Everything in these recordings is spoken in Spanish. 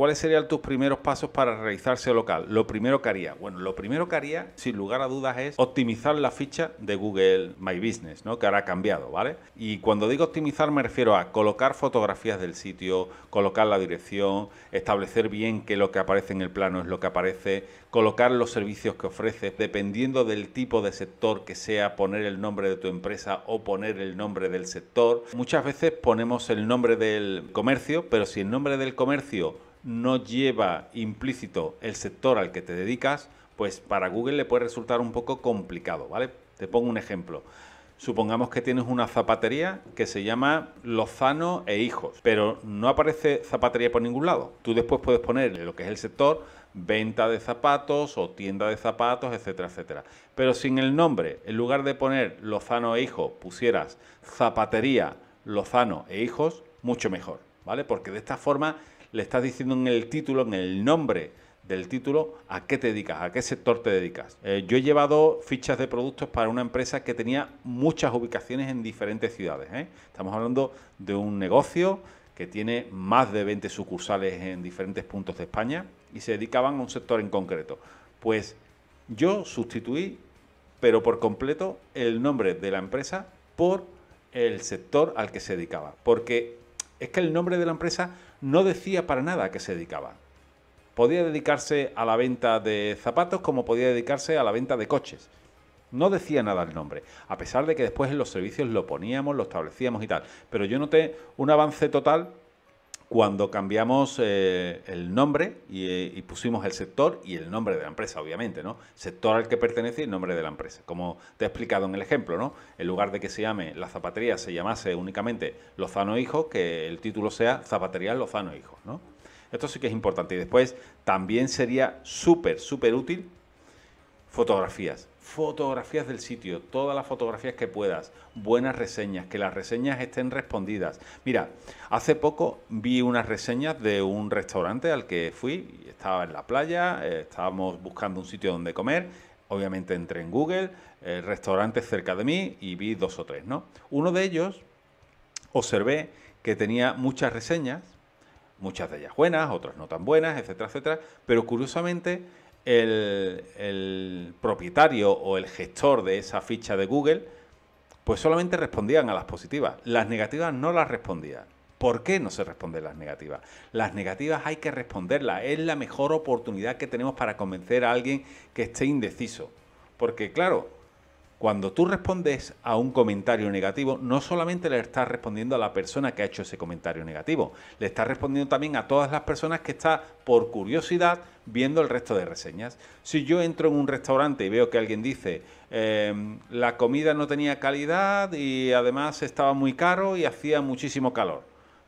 ¿cuáles serían tus primeros pasos para realizarse local? Lo primero que haría, bueno, lo primero que haría, sin lugar a dudas, es optimizar la ficha de Google My Business, ¿no? Que ahora ha cambiado, ¿vale? Y cuando digo optimizar me refiero a colocar fotografías del sitio, colocar la dirección, establecer bien que lo que aparece en el plano es lo que aparece, colocar los servicios que ofreces, dependiendo del tipo de sector que sea, poner el nombre de tu empresa o poner el nombre del sector. Muchas veces ponemos el nombre del comercio, pero si el nombre del comercio no lleva implícito el sector al que te dedicas, pues para Google le puede resultar un poco complicado, ¿vale? Te pongo un ejemplo. Supongamos que tienes una zapatería que se llama Lozano e Hijos, pero no aparece zapatería por ningún lado. Tú después puedes poner lo que es el sector, venta de zapatos o tienda de zapatos, etcétera, etcétera. Pero sin el nombre, en lugar de poner Lozano e Hijos, pusieras zapatería Lozano e Hijos, mucho mejor, ¿vale? Porque de esta forma le estás diciendo en el título, en el nombre del título, a qué te dedicas, a qué sector te dedicas. Eh, yo he llevado fichas de productos para una empresa que tenía muchas ubicaciones en diferentes ciudades. ¿eh? Estamos hablando de un negocio que tiene más de 20 sucursales en diferentes puntos de España y se dedicaban a un sector en concreto. Pues yo sustituí, pero por completo, el nombre de la empresa por el sector al que se dedicaba. Porque es que el nombre de la empresa no decía para nada a qué se dedicaba. Podía dedicarse a la venta de zapatos como podía dedicarse a la venta de coches. No decía nada el nombre, a pesar de que después en los servicios lo poníamos, lo establecíamos y tal. Pero yo noté un avance total cuando cambiamos eh, el nombre eh, y, pusimos el sector y el nombre de la empresa, obviamente, ¿no? Sector al que pertenece y el nombre de la empresa. Como te he explicado en el ejemplo, ¿no? En lugar de que se llame la zapatería, se llamase únicamente Lozano Hijos, que el título sea Zapatería Lozano Hijos, ¿no? Esto sí que es importante. Y después también sería súper, súper útil Fotografías, fotografías del sitio, todas las fotografías que puedas, buenas reseñas, que las reseñas estén respondidas. Mira, hace poco vi unas reseñas de un restaurante al que fui, estaba en la playa, eh, estábamos buscando un sitio donde comer, obviamente entré en Google, eh, Restaurante restaurantes cerca de mí y vi dos o tres, ¿no? Uno de ellos observé que tenía muchas reseñas, muchas de ellas buenas, otras no tan buenas, etcétera, etcétera, pero curiosamente el, propietario o el gestor de esa ficha de Google, pues solamente respondían a las positivas. Las negativas no las respondían. ¿Por qué no se responden las negativas? Las negativas hay que responderlas. Es la mejor oportunidad que tenemos para convencer a alguien que esté indeciso. Porque claro, cuando tú respondes a un comentario negativo, no solamente le estás respondiendo a la persona que ha hecho ese comentario negativo, le estás respondiendo también a todas las personas que están por curiosidad viendo el resto de reseñas. Si yo entro en un restaurante y veo que alguien dice, em, la comida no tenía calidad y además estaba muy caro y hacía muchísimo calor,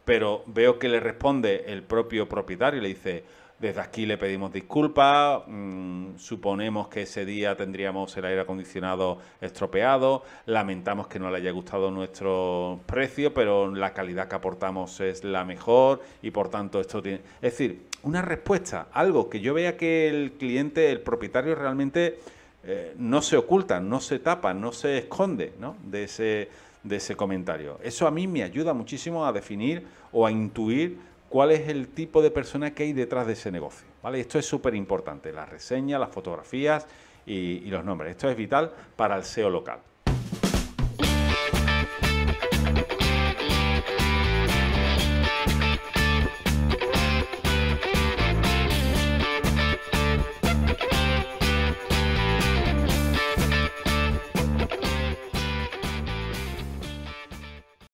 pero veo que le responde el propio propietario y le dice, desde aquí le pedimos disculpas, mm, suponemos que ese día tendríamos el aire acondicionado estropeado, lamentamos que no le haya gustado nuestro precio, pero la calidad que aportamos es la mejor y por tanto esto tiene... Es decir, una respuesta, algo que yo vea que el cliente, el propietario realmente eh, no se oculta, no se tapa, no se esconde ¿no? De, ese, de ese comentario. Eso a mí me ayuda muchísimo a definir o a intuir cuál es el tipo de persona que hay detrás de ese negocio. ¿vale? Esto es súper importante, las reseñas, las fotografías y los nombres. Esto es vital para el SEO local.